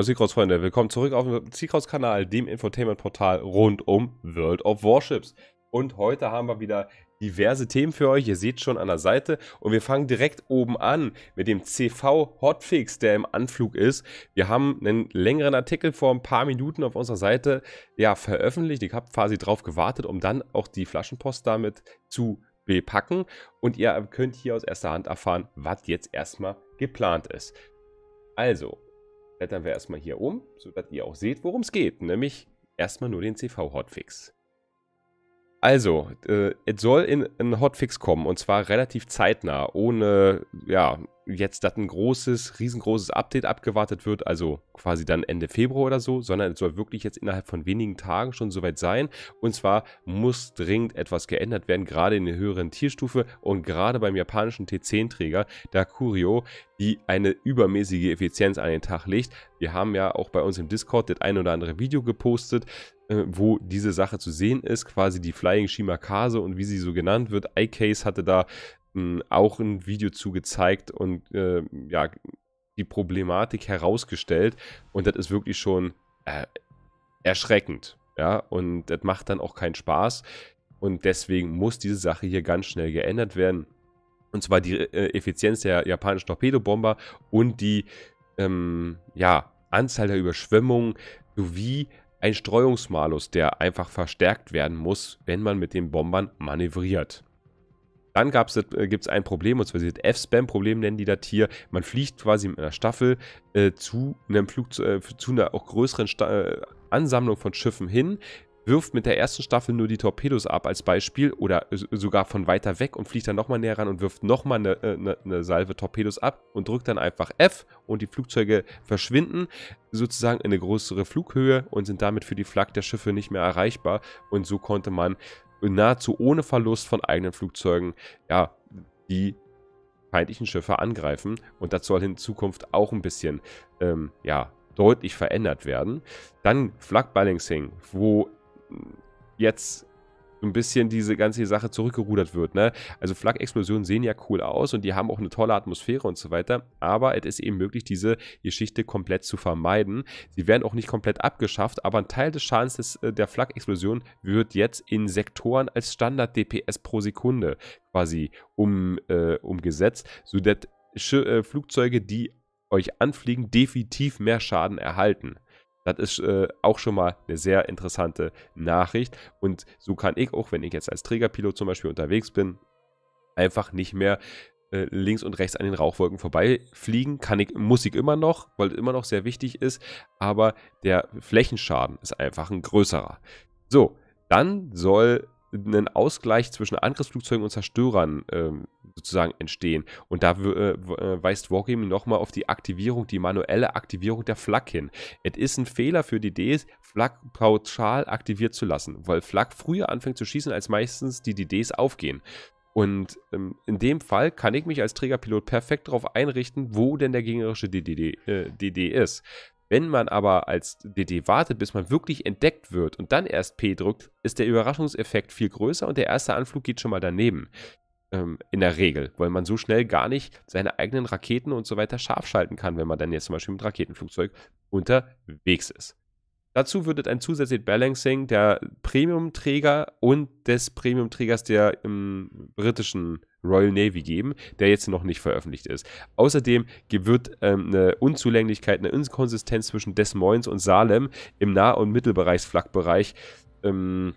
Moin Seakraus-Freunde, willkommen zurück auf dem Seakraus-Kanal, dem Infotainment-Portal rund um World of Warships. Und heute haben wir wieder diverse Themen für euch, ihr seht schon an der Seite. Und wir fangen direkt oben an mit dem CV-Hotfix, der im Anflug ist. Wir haben einen längeren Artikel vor ein paar Minuten auf unserer Seite ja, veröffentlicht. Ich habe quasi drauf gewartet, um dann auch die Flaschenpost damit zu bepacken. Und ihr könnt hier aus erster Hand erfahren, was jetzt erstmal geplant ist. Also, blättern wir erstmal hier um, sodass ihr auch seht, worum es geht. Nämlich erstmal nur den CV-Hotfix. Also, äh, es soll in einen Hotfix kommen und zwar relativ zeitnah, ohne ja, jetzt, dass ein großes, riesengroßes Update abgewartet wird, also quasi dann Ende Februar oder so, sondern es soll wirklich jetzt innerhalb von wenigen Tagen schon soweit sein. Und zwar muss dringend etwas geändert werden, gerade in der höheren Tierstufe und gerade beim japanischen T10-Träger, der Curio, die eine übermäßige Effizienz an den Tag legt. Wir haben ja auch bei uns im Discord das ein oder andere Video gepostet, äh, wo diese Sache zu sehen ist, quasi die Flying Shimakase und wie sie so genannt wird. iCase hatte da hm, auch ein Video zugezeigt und äh, ja, die Problematik herausgestellt. Und das ist wirklich schon äh, erschreckend. Ja, und das macht dann auch keinen Spaß. Und deswegen muss diese Sache hier ganz schnell geändert werden. Und zwar die äh, Effizienz der japanischen Torpedobomber und die ähm, ja, Anzahl der Überschwemmungen sowie ein Streuungsmalus, der einfach verstärkt werden muss, wenn man mit den Bombern manövriert. Dann äh, gibt es ein Problem, und zwar das F-Spam-Problem nennen die das hier. Man fliegt quasi mit einer Staffel äh, zu einem Flug, äh, zu einer auch größeren Sta äh, Ansammlung von Schiffen hin, wirft mit der ersten Staffel nur die Torpedos ab als Beispiel oder sogar von weiter weg und fliegt dann nochmal näher ran und wirft nochmal eine, eine, äh, eine, Salve Torpedos ab und drückt dann einfach F und die Flugzeuge verschwinden sozusagen in eine größere Flughöhe und sind damit für die Flak der Schiffe nicht mehr erreichbar und so konnte man nahezu ohne Verlust von eigenen Flugzeugen ja, die feindlichen Schiffe angreifen. Und das soll in Zukunft auch ein bisschen ähm, ja, deutlich verändert werden. Dann Flag Balancing, wo jetzt ein bisschen diese ganze Sache zurückgerudert wird. Ne? Also Flak-Explosionen sehen ja cool aus und die haben auch eine tolle Atmosphäre und so weiter, aber es ist eben möglich, diese Geschichte komplett zu vermeiden. Sie werden auch nicht komplett abgeschafft, aber ein Teil des Schadens des, äh, der Flak-Explosion wird jetzt in Sektoren als Standard-DPS pro Sekunde quasi um, äh, umgesetzt, sodass Sch äh, Flugzeuge, die euch anfliegen, definitiv mehr Schaden erhalten. Das ist äh, auch schon mal eine sehr interessante Nachricht. Und so kann ich auch, wenn ich jetzt als Trägerpilot zum Beispiel unterwegs bin, einfach nicht mehr äh, links und rechts an den Rauchwolken vorbeifliegen. Kann ich, muss ich immer noch, weil es immer noch sehr wichtig ist. Aber der Flächenschaden ist einfach ein größerer. So, dann soll ein Ausgleich zwischen Angriffsflugzeugen und Zerstörern ähm, sozusagen entstehen. Und da äh, äh, weist Wargaming nochmal auf die Aktivierung, die manuelle Aktivierung der Flak hin. Es ist ein Fehler für die Ds, Flak pauschal aktiviert zu lassen, weil Flak früher anfängt zu schießen, als meistens die DDs aufgehen. Und ähm, in dem Fall kann ich mich als Trägerpilot perfekt darauf einrichten, wo denn der gegnerische DDD, äh, DD ist. Wenn man aber als DD wartet, bis man wirklich entdeckt wird und dann erst P drückt, ist der Überraschungseffekt viel größer und der erste Anflug geht schon mal daneben ähm, in der Regel, weil man so schnell gar nicht seine eigenen Raketen und so weiter scharf schalten kann, wenn man dann jetzt zum Beispiel mit Raketenflugzeug unterwegs ist. Dazu würdet ein zusätzliches Balancing der Premium-Träger und des Premium-Trägers der ähm, britischen Royal Navy geben, der jetzt noch nicht veröffentlicht ist. Außerdem wird ähm, eine Unzulänglichkeit, eine Inkonsistenz zwischen Des Moines und Salem im Nah- und Mittelbereichs-Flakbereich ähm,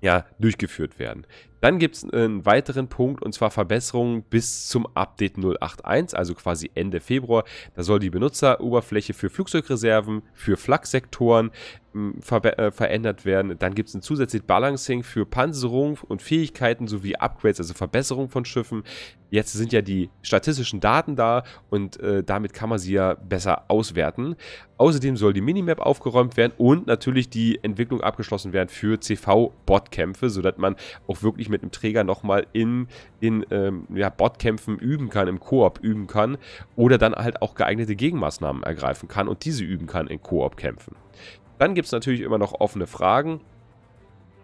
ja, durchgeführt werden. Dann gibt es einen weiteren Punkt und zwar Verbesserungen bis zum Update 081, also quasi Ende Februar. Da soll die Benutzeroberfläche für Flugzeugreserven, für Flaksektoren hm, ver äh, verändert werden. Dann gibt es ein zusätzliches Balancing für Panzerung und Fähigkeiten sowie Upgrades, also Verbesserung von Schiffen. Jetzt sind ja die statistischen Daten da und äh, damit kann man sie ja besser auswerten. Außerdem soll die Minimap aufgeräumt werden und natürlich die Entwicklung abgeschlossen werden für CV-Botkämpfe, sodass man auch wirklich mit einem Träger nochmal in den ähm, ja, Botkämpfen üben kann, im Koop üben kann oder dann halt auch geeignete Gegenmaßnahmen ergreifen kann und diese üben kann in Koop-Kämpfen. Dann gibt es natürlich immer noch offene Fragen.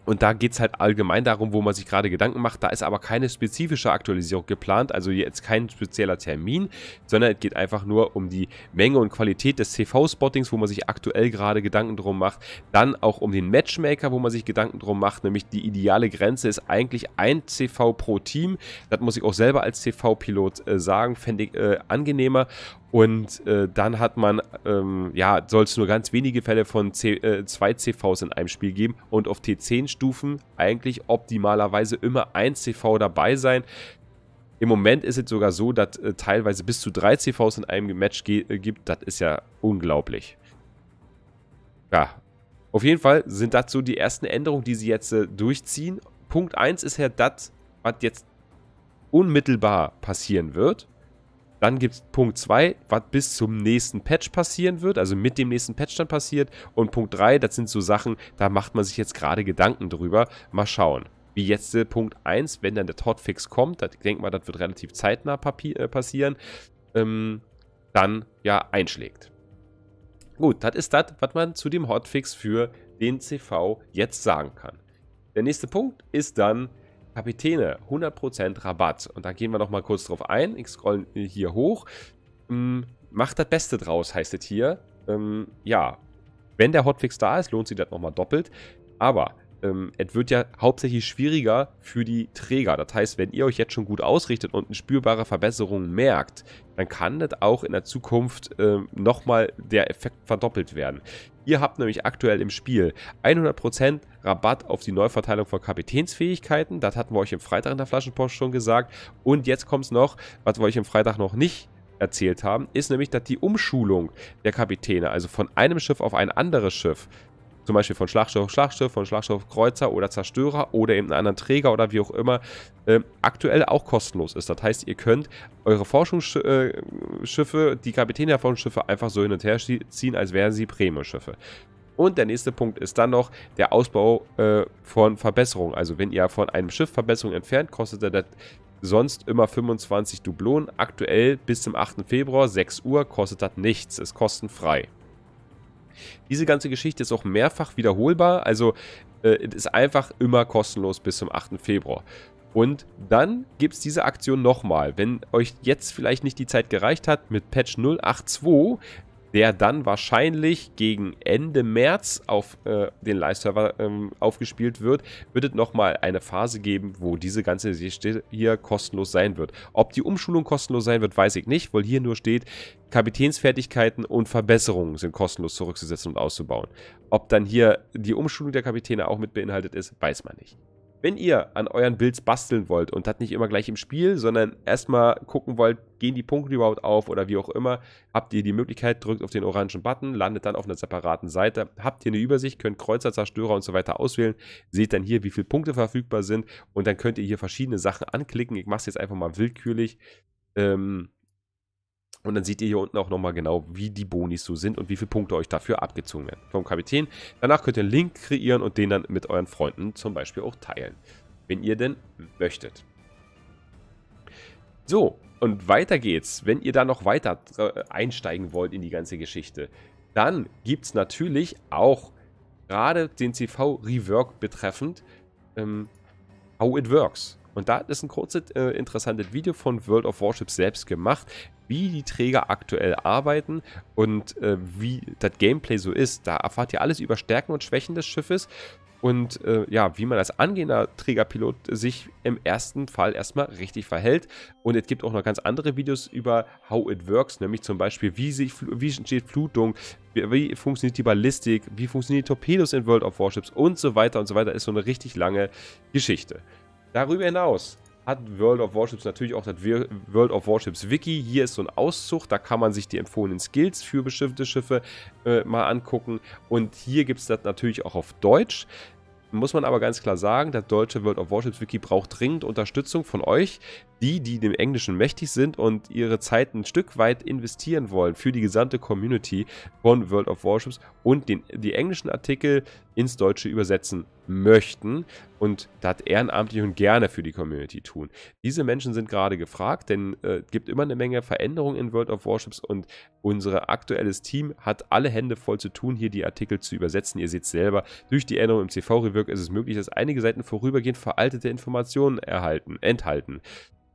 Und da geht es halt allgemein darum, wo man sich gerade Gedanken macht. Da ist aber keine spezifische Aktualisierung geplant, also jetzt kein spezieller Termin, sondern es geht einfach nur um die Menge und Qualität des CV-Spottings, wo man sich aktuell gerade Gedanken drum macht. Dann auch um den Matchmaker, wo man sich Gedanken drum macht, nämlich die ideale Grenze ist eigentlich ein CV pro Team. Das muss ich auch selber als CV-Pilot äh, sagen, fände ich äh, angenehmer. Und äh, dann hat man, ähm, ja, soll es nur ganz wenige Fälle von C, äh, zwei CVs in einem Spiel geben und auf T10-Stufen eigentlich optimalerweise immer ein CV dabei sein. Im Moment ist es sogar so, dass äh, teilweise bis zu drei CVs in einem Match äh, gibt. Das ist ja unglaublich. Ja, auf jeden Fall sind das so die ersten Änderungen, die sie jetzt äh, durchziehen. Punkt 1 ist ja das, was jetzt unmittelbar passieren wird. Dann gibt es Punkt 2, was bis zum nächsten Patch passieren wird, also mit dem nächsten Patch dann passiert. Und Punkt 3, das sind so Sachen, da macht man sich jetzt gerade Gedanken drüber. Mal schauen. Wie jetzt äh, Punkt 1, wenn dann der Hotfix kommt, das, ich denke mal, das wird relativ zeitnah äh, passieren, ähm, dann ja einschlägt. Gut, das ist das, was man zu dem Hotfix für den CV jetzt sagen kann. Der nächste Punkt ist dann Kapitäne, 100% Rabatt. Und da gehen wir nochmal kurz drauf ein. Ich scroll hier hoch. Hm, macht das Beste draus, heißt es hier. Ähm, ja, wenn der Hotfix da ist, lohnt sich das nochmal doppelt. Aber ähm, es wird ja hauptsächlich schwieriger für die Träger. Das heißt, wenn ihr euch jetzt schon gut ausrichtet und eine spürbare Verbesserung merkt, dann kann das auch in der Zukunft ähm, nochmal der Effekt verdoppelt werden. Ihr habt nämlich aktuell im Spiel 100% Rabatt auf die Neuverteilung von Kapitänsfähigkeiten. Das hatten wir euch im Freitag in der Flaschenpost schon gesagt. Und jetzt kommt es noch, was wir euch im Freitag noch nicht erzählt haben, ist nämlich, dass die Umschulung der Kapitäne, also von einem Schiff auf ein anderes Schiff, zum Beispiel von Schlachtschiff auf Schlachtschiff, von Schlachtschiff auf Kreuzer oder Zerstörer oder eben einen anderen Träger oder wie auch immer, äh, aktuell auch kostenlos ist. Das heißt, ihr könnt eure Forschungsschiffe, äh, die Kapitäne der Forschungsschiffe einfach so hin und her ziehen, als wären sie Premiumschiffe. Und der nächste Punkt ist dann noch der Ausbau äh, von Verbesserungen. Also wenn ihr von einem Schiff Verbesserungen entfernt, kostet er das sonst immer 25 Dublonen. Aktuell bis zum 8. Februar, 6 Uhr, kostet das nichts, ist kostenfrei. Diese ganze Geschichte ist auch mehrfach wiederholbar, also äh, ist einfach immer kostenlos bis zum 8. Februar. Und dann gibt es diese Aktion nochmal. Wenn euch jetzt vielleicht nicht die Zeit gereicht hat, mit Patch 082 der dann wahrscheinlich gegen Ende März auf äh, den Live-Server ähm, aufgespielt wird, wird es nochmal eine Phase geben, wo diese ganze Geschichte hier kostenlos sein wird. Ob die Umschulung kostenlos sein wird, weiß ich nicht, weil hier nur steht, Kapitänsfertigkeiten und Verbesserungen sind kostenlos zurückzusetzen und auszubauen. Ob dann hier die Umschulung der Kapitäne auch mit beinhaltet ist, weiß man nicht. Wenn ihr an euren Builds basteln wollt und das nicht immer gleich im Spiel, sondern erstmal gucken wollt, gehen die Punkte überhaupt auf oder wie auch immer, habt ihr die Möglichkeit, drückt auf den orangen Button, landet dann auf einer separaten Seite, habt ihr eine Übersicht, könnt Kreuzer, Zerstörer und so weiter auswählen, seht dann hier, wie viele Punkte verfügbar sind und dann könnt ihr hier verschiedene Sachen anklicken. Ich mache es jetzt einfach mal willkürlich. Ähm, und dann seht ihr hier unten auch nochmal genau, wie die Bonis so sind und wie viele Punkte euch dafür abgezogen werden vom Kapitän. Danach könnt ihr einen Link kreieren und den dann mit euren Freunden zum Beispiel auch teilen, wenn ihr denn möchtet. So, und weiter geht's. Wenn ihr da noch weiter äh, einsteigen wollt in die ganze Geschichte, dann gibt es natürlich auch gerade den CV-Rework betreffend ähm, How It Works. Und da ist ein kurzes äh, interessantes Video von World of Warships selbst gemacht, wie die Träger aktuell arbeiten und äh, wie das Gameplay so ist. Da erfahrt ihr alles über Stärken und Schwächen des Schiffes und äh, ja, wie man als angehender Trägerpilot sich im ersten Fall erstmal richtig verhält. Und es gibt auch noch ganz andere Videos über How It Works, nämlich zum Beispiel, wie, sich, wie entsteht Flutung, wie, funktioniert die Ballistik, wie funktionieren die Torpedos in World of Warships und so weiter und so weiter. Ist so eine richtig lange Geschichte. Darüber hinaus hat World of Warships natürlich auch das World of Warships Wiki. Hier ist so ein Auszug, da kann man sich die empfohlenen Skills für bestimmte Schiffe äh, mal angucken. Und hier gibt es das natürlich auch auf Deutsch. Muss man aber ganz klar sagen, das deutsche World of Warships Wiki braucht dringend Unterstützung von euch, die, die dem Englischen mächtig sind und ihre Zeit ein Stück weit investieren wollen für die gesamte Community von World of Warships und den, die englischen Artikel ins Deutsche übersetzen möchten und das ehrenamtlich und gerne für die Community tun. Diese Menschen sind gerade gefragt, denn es äh, gibt immer eine Menge Veränderungen in World of Warships und unser aktuelles Team hat alle Hände voll zu tun, hier die Artikel zu übersetzen. Ihr seht es selber, durch die Änderung im CV-Rework ist es möglich, dass einige Seiten vorübergehend veraltete Informationen erhalten, enthalten.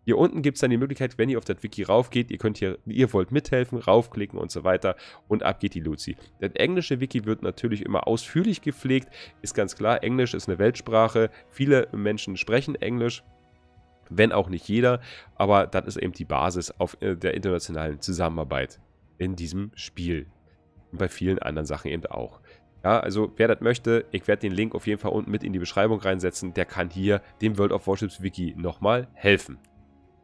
Hier unten gibt es dann die Möglichkeit, wenn ihr auf das Wiki raufgeht, ihr könnt hier, ihr wollt mithelfen, raufklicken und so weiter und ab geht die Luzi. Das englische Wiki wird natürlich immer ausführlich gepflegt, ist ganz klar, Englisch ist eine Weltsprache, viele Menschen sprechen Englisch, wenn auch nicht jeder, aber das ist eben die Basis auf äh, der internationalen Zusammenarbeit in diesem Spiel und bei vielen anderen Sachen eben auch. Ja, also wer das möchte, ich werde den Link auf jeden Fall unten mit in die Beschreibung reinsetzen, der kann hier dem World of Warships Wiki nochmal helfen.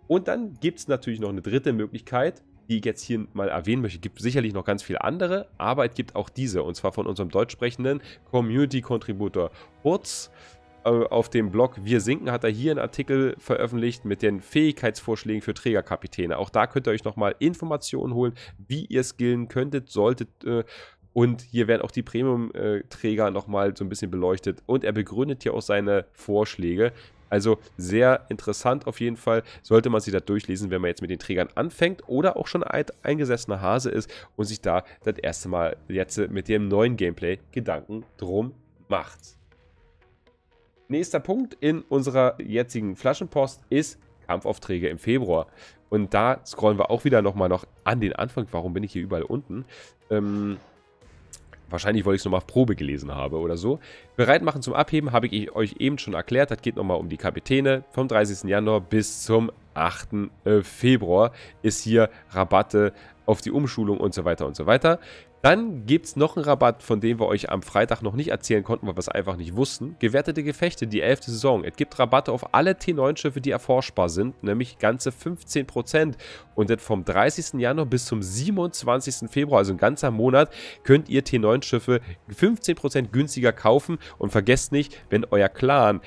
Und dann gibt es natürlich noch eine dritte Möglichkeit, die ich jetzt hier mal erwähnen möchte. Es gibt sicherlich noch ganz viele andere, aber es gibt auch diese. Und zwar von unserem deutsch sprechenden Community-Contributor Hurz. Äh, auf dem Blog Wir Sinken hat er hier einen Artikel veröffentlicht mit den Fähigkeitsvorschlägen für Trägerkapitäne. Auch da könnt ihr euch nochmal Informationen holen, wie ihr skillen könntet, solltet. Äh, und hier werden auch die Premium-Träger nochmal so ein bisschen beleuchtet. Und er begründet hier auch seine Vorschläge also sehr interessant auf jeden Fall. Sollte man sich da durchlesen, wenn man jetzt mit den Trägern anfängt oder auch schon ein eingesessener Hase ist und sich da das erste Mal jetzt mit dem neuen Gameplay Gedanken drum macht. Nächster Punkt in unserer jetzigen Flaschenpost ist Kampfaufträge im Februar. Und da scrollen wir auch wieder nochmal noch an den Anfang. Warum bin ich hier überall unten? Ähm, wahrscheinlich, weil ich es nochmal auf Probe gelesen habe oder so. Bereit machen zum Abheben habe ich euch eben schon erklärt. Das geht nochmal um die Kapitäne. Vom 30. Januar bis zum 8. Äh, Februar ist hier Rabatte auf die Umschulung und so weiter und so weiter. Dann gibt es noch einen Rabatt, von dem wir euch am Freitag noch nicht erzählen konnten, weil wir es einfach nicht wussten. Gewertete Gefechte, die 11. Saison. Es gibt Rabatte auf alle T9-Schiffe, die erforschbar sind, nämlich ganze 15%. Und vom 30. Januar bis zum 27. Februar, also ein ganzer Monat, könnt ihr T9-Schiffe 15% günstiger kaufen. Und vergesst nicht, wenn euer Clan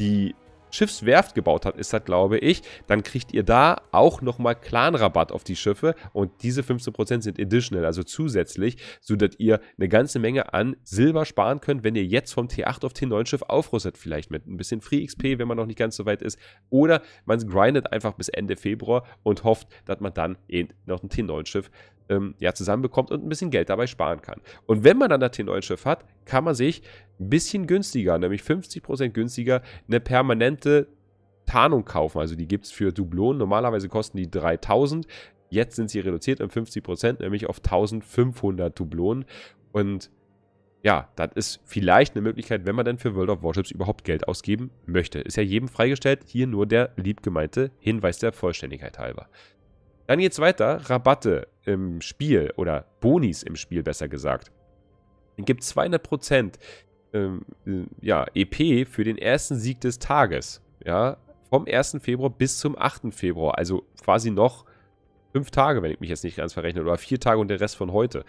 die Schiffswerft gebaut habt, ist das, glaube ich, dann kriegt ihr da auch nochmal Clan-Rabatt auf die Schiffe und diese 15% sind additional, also zusätzlich, sodass ihr eine ganze Menge an Silber sparen könnt, wenn ihr jetzt vom T8 auf T9-Schiff aufrüstet, vielleicht mit ein bisschen Free XP, wenn man noch nicht ganz so weit ist, oder man grindet einfach bis Ende Februar und hofft, dass man dann eben noch ein T9-Schiff ähm, ja, zusammenbekommt und ein bisschen Geld dabei sparen kann. Und wenn man dann das T9-Schiff hat, kann man sich ein bisschen günstiger, nämlich 50% günstiger, eine permanente Tarnung kaufen. Also die gibt es für Dublonen. Normalerweise kosten die 3000. Jetzt sind sie reduziert um 50%, nämlich auf 1500 Dublonen. Und ja, das ist vielleicht eine Möglichkeit, wenn man denn für World of Warships überhaupt Geld ausgeben möchte. Ist ja jedem freigestellt, hier nur der liebgemeinte Hinweis der Vollständigkeit halber. Dann geht's weiter. Rabatte im Spiel oder Bonis im Spiel, besser gesagt. Es gibt 200% ähm, ja, EP für den ersten Sieg des Tages. Ja, vom 1. Februar bis zum 8. Februar. Also quasi noch 5 Tage, wenn ich mich jetzt nicht ganz verrechne, oder 4 Tage und der Rest von heute,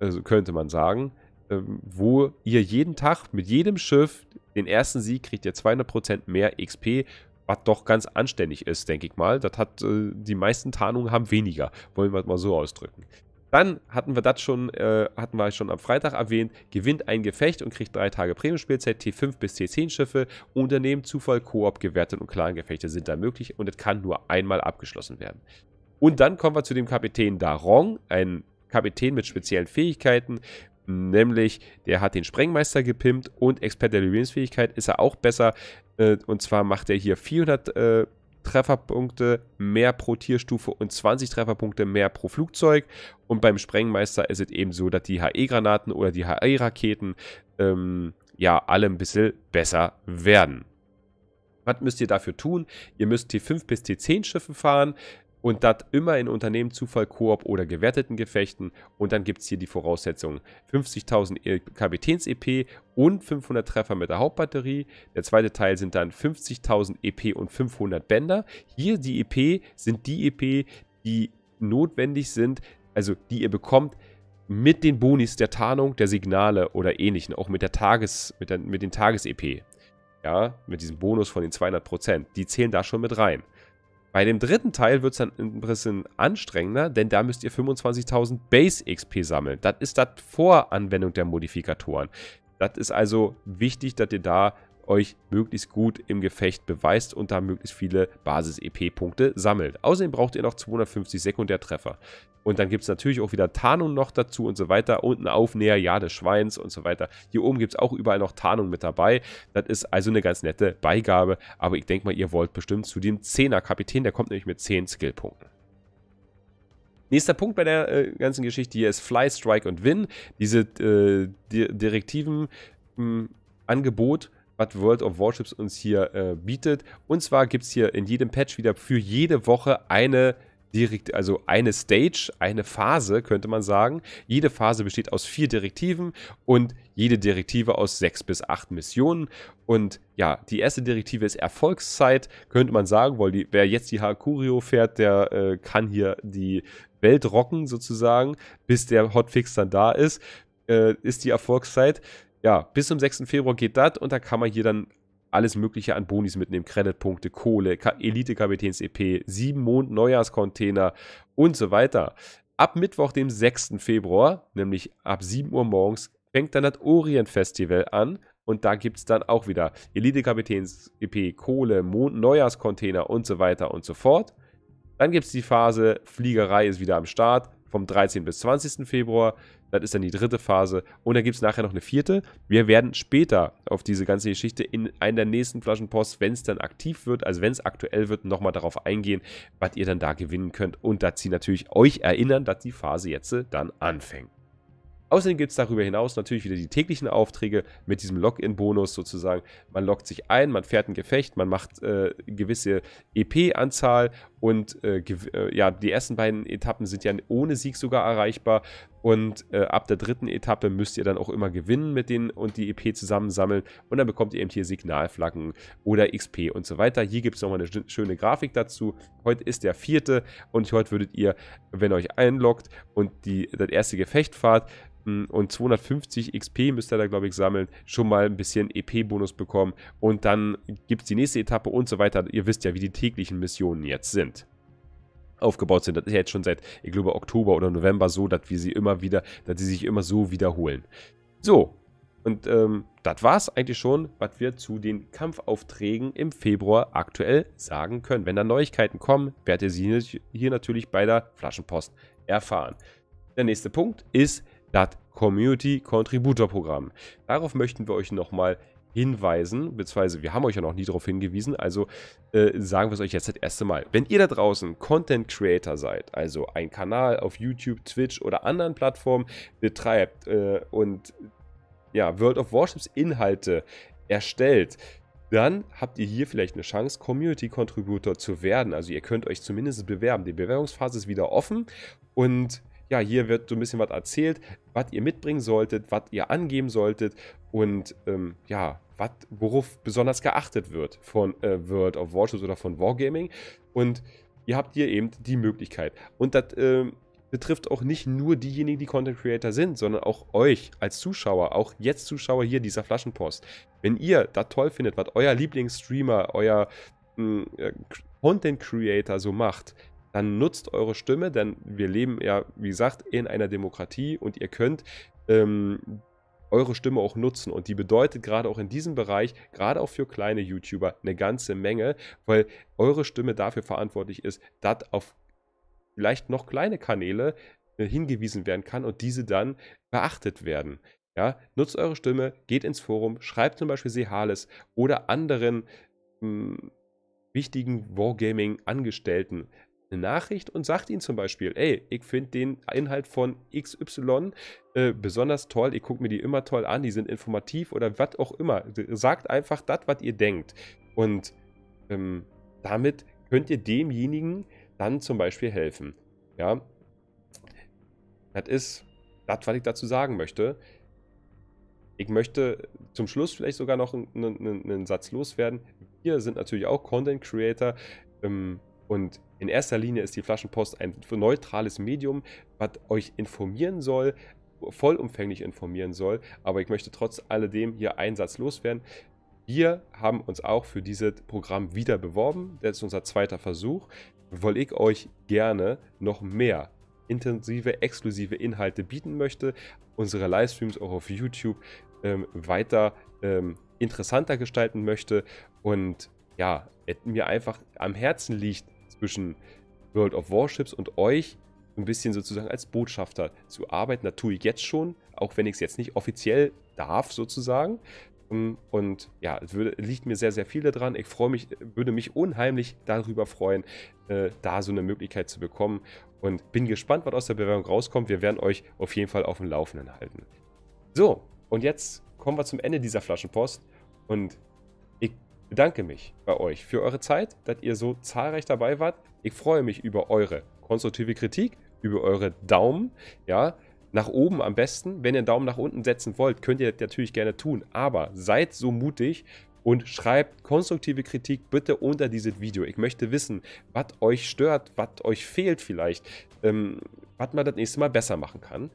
also könnte man sagen, ähm, wo ihr jeden Tag mit jedem Schiff den ersten Sieg kriegt ihr 200% mehr XP was doch ganz anständig ist, denke ich mal. Das hat, äh, die meisten Tarnungen haben weniger, wollen wir es mal so ausdrücken. Dann hatten wir das schon, äh, hatten wir schon am Freitag erwähnt, gewinnt ein Gefecht und kriegt drei Tage Prämienspielzeit, T5 bis T10 Schiffe, Unternehmen, Zufall, Koop, gewertet und Clan-Gefechte sind da möglich und es kann nur einmal abgeschlossen werden. Und dann kommen wir zu dem Kapitän Darong, ein Kapitän mit speziellen Fähigkeiten, nämlich der hat den Sprengmeister gepimpt und Expert der Lebensfähigkeit ist er auch besser. Äh, und zwar macht er hier 400 äh, Trefferpunkte mehr pro Tierstufe und 20 Trefferpunkte mehr pro Flugzeug. Und beim Sprengmeister ist es eben so, dass die HE-Granaten oder die HE-Raketen ähm, ja alle ein bisschen besser werden. Was müsst ihr dafür tun? Ihr müsst T5 bis T10 Schiffe fahren und das immer in Unternehmen, Zufall, Koop oder gewerteten Gefechten. Und dann gibt es hier die Voraussetzungen. 50.000 e Kapitäns-EP und 500 Treffer mit der Hauptbatterie. Der zweite Teil sind dann 50.000 EP und 500 Bänder. Hier die EP sind die EP, die notwendig sind, also die ihr bekommt, mit den Bonis der Tarnung, der Signale oder ähnlichen, auch mit der Tages, mit, der, mit den Tages-EP. Ja, mit diesem Bonus von den 200%. Die zählen da schon mit rein. Bei dem dritten Teil wird es dann ein bisschen anstrengender, denn da müsst ihr 25.000 Base XP sammeln. Das ist das vor Anwendung der Modifikatoren. Das ist also wichtig, dass ihr da euch möglichst gut im Gefecht beweist und da möglichst viele Basis-EP-Punkte sammelt. Außerdem braucht ihr noch 250 Sekundärtreffer. Und dann gibt es natürlich auch wieder Tarnung noch dazu und so weiter. Unten Aufnäher, ja, des Schweins und so weiter. Hier oben gibt es auch überall noch Tarnung mit dabei. Das ist also eine ganz nette Beigabe. Aber ich denke mal, ihr wollt bestimmt zu dem 10er Kapitän. Der kommt nämlich mit 10 Skillpunkten. Nächster Punkt bei der äh, ganzen Geschichte hier ist Fly, Strike und Win. Diese äh, Direktiven-Angebot hm, was World of Warships uns hier äh, bietet. Und zwar gibt es hier in jedem Patch wieder für jede Woche eine direkt, also eine Stage, eine Phase, könnte man sagen. Jede Phase besteht aus vier Direktiven und jede Direktive aus sechs bis acht Missionen. Und ja, die erste Direktive ist Erfolgszeit, könnte man sagen, weil die, wer jetzt die Hakurio fährt, der äh, kann hier die Welt rocken sozusagen, bis der Hotfix dann da ist, äh, ist die Erfolgszeit ja, bis zum 6. Februar geht das und da kann man hier dann alles Mögliche an Bonis mitnehmen. Creditpunkte, Kohle, Elite-Kapitäns-EP, 7 Mond, Neujahrscontainer und so weiter. Ab Mittwoch, dem 6. Februar, nämlich ab 7 Uhr morgens, fängt dann das Orient-Festival an. Und da gibt es dann auch wieder Elite-Kapitäns-EP, Kohle, Mond, Neujahrscontainer und so weiter und so fort. Dann gibt es die Phase, Fliegerei ist wieder am Start, vom 13. bis 20. Februar. Das ist dann die dritte Phase und dann gibt es nachher noch eine vierte. Wir werden später auf diese ganze Geschichte in einer der nächsten Flaschenpost, wenn es dann aktiv wird, also wenn es aktuell wird, nochmal darauf eingehen, was ihr dann da gewinnen könnt und dazu natürlich euch erinnern, dass die Phase jetzt äh, dann anfängt. Außerdem gibt es darüber hinaus natürlich wieder die täglichen Aufträge mit diesem Login-Bonus sozusagen. Man lockt sich ein, man fährt ein Gefecht, man macht äh, gewisse EP-Anzahl und äh, äh, ja, die ersten beiden Etappen sind ja ohne Sieg sogar erreichbar. Und äh, ab der dritten Etappe müsst ihr dann auch immer gewinnen mit denen und die EP zusammensammeln. Und dann bekommt ihr eben hier Signalflaggen oder XP und so weiter. Hier gibt es nochmal eine schöne Grafik dazu. Heute ist der vierte und heute würdet ihr, wenn ihr euch einloggt und die, das erste Gefecht fahrt, hm, und 250 XP müsst ihr da, glaube ich, sammeln, schon mal ein bisschen EP-Bonus bekommen und dann gibt es die nächste Etappe und so weiter. Ihr wisst ja, wie die täglichen Missionen jetzt sind aufgebaut sind. Das ist ja jetzt schon seit, ich glaube, Oktober oder November so, dass wir sie immer wieder, dass sie sich immer so wiederholen. So, und ähm, das war es eigentlich schon, was wir zu den Kampfaufträgen im Februar aktuell sagen können. Wenn da Neuigkeiten kommen, werdet ihr sie hier natürlich bei der Flaschenpost erfahren. Der nächste Punkt ist das Community Contributor Programm. Darauf möchten wir euch nochmal hinweisen, beziehungsweise wir haben euch ja noch nie darauf hingewiesen, also äh, sagen wir es euch jetzt das erste Mal. Wenn ihr da draußen Content Creator seid, also einen Kanal auf YouTube, Twitch oder anderen Plattformen betreibt äh, und ja, World of Warships Inhalte erstellt, dann habt ihr hier vielleicht eine Chance, Community Contributor zu werden. Also ihr könnt euch zumindest bewerben. Die Bewerbungsphase ist wieder offen und ja, hier wird so ein bisschen was erzählt, was ihr mitbringen solltet, was ihr angeben solltet und ähm, ja, was worauf besonders geachtet wird von äh, World of Warships oder von Wargaming. Und ihr habt hier eben die Möglichkeit. Und das äh, betrifft auch nicht nur diejenigen, die Content Creator sind, sondern auch euch als Zuschauer, auch jetzt Zuschauer hier dieser Flaschenpost. Wenn ihr das toll findet, was euer Lieblingsstreamer, euer mh, mm, äh, Content Creator so macht, dann nutzt eure Stimme, denn wir leben ja, wie gesagt, in einer Demokratie und ihr könnt ähm, eure Stimme auch nutzen. Und die bedeutet gerade auch in diesem Bereich, gerade auch für kleine YouTuber, eine ganze Menge, weil eure Stimme dafür verantwortlich ist, dass auf vielleicht noch kleine Kanäle äh, hingewiesen werden kann und diese dann beachtet werden. Ja, nutzt eure Stimme, geht ins Forum, schreibt zum Beispiel Sehales oder anderen mh, hm, wichtigen Wargaming-Angestellten eine Nachricht und sagt ihnen zum Beispiel, ey, ich finde den Inhalt von XY äh, besonders toll, ich gucke mir die immer toll an, die sind informativ oder was auch immer. Sagt einfach das, was ihr denkt. Und ähm, damit könnt ihr demjenigen dann zum Beispiel helfen. Ja, das ist das, was ich dazu sagen möchte. Ich möchte zum Schluss vielleicht sogar noch einen, einen, einen Satz loswerden. Wir sind natürlich auch Content Creator. Ähm, und in erster Linie ist die Flaschenpost ein neutrales Medium, was euch informieren soll, vollumfänglich informieren soll. Aber ich möchte trotz alledem hier einen Satz loswerden. Wir haben uns auch für dieses Programm wieder beworben. Das ist unser zweiter Versuch. Weil ich euch gerne noch mehr intensive, exklusive Inhalte bieten möchte, unsere Livestreams auch auf YouTube ähm, weiter ähm, interessanter gestalten möchte und ja, mir einfach am Herzen liegt, zwischen World of Warships und euch ein bisschen sozusagen als Botschafter zu arbeiten. Das tue ich jetzt schon, auch wenn ich es jetzt nicht offiziell darf sozusagen. Ähm, und ja, es würde, liegt mir sehr, sehr viel daran. Ich freue mich, würde mich unheimlich darüber freuen, äh, da so eine Möglichkeit zu bekommen. Und bin gespannt, was aus der Bewerbung rauskommt. Wir werden euch auf jeden Fall auf dem Laufenden halten. So, und jetzt kommen wir zum Ende dieser Flaschenpost. Und bedanke mich bei euch für eure Zeit, dass ihr so zahlreich dabei wart. Ich freue mich über eure konstruktive Kritik, über eure Daumen, ja, nach oben am besten. Wenn ihr einen Daumen nach unten setzen wollt, könnt ihr das natürlich gerne tun, aber seid so mutig und schreibt konstruktive Kritik bitte unter dieses Video. Ich möchte wissen, was euch stört, was euch fehlt vielleicht, ähm, was man das nächste Mal besser machen kann.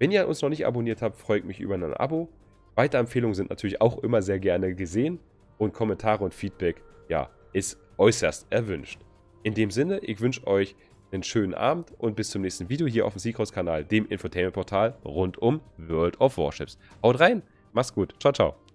Wenn ihr uns noch nicht abonniert habt, freue ich mich über ein Abo. Weitere Empfehlungen sind natürlich auch immer sehr gerne gesehen und Kommentare und Feedback, ja, ist äußerst erwünscht. In dem Sinne, ich wünsche euch einen schönen Abend und bis zum nächsten Video hier auf dem Seacross-Kanal, dem Infotainment-Portal rund um World of Warships. Haut rein, macht's gut, ciao, ciao.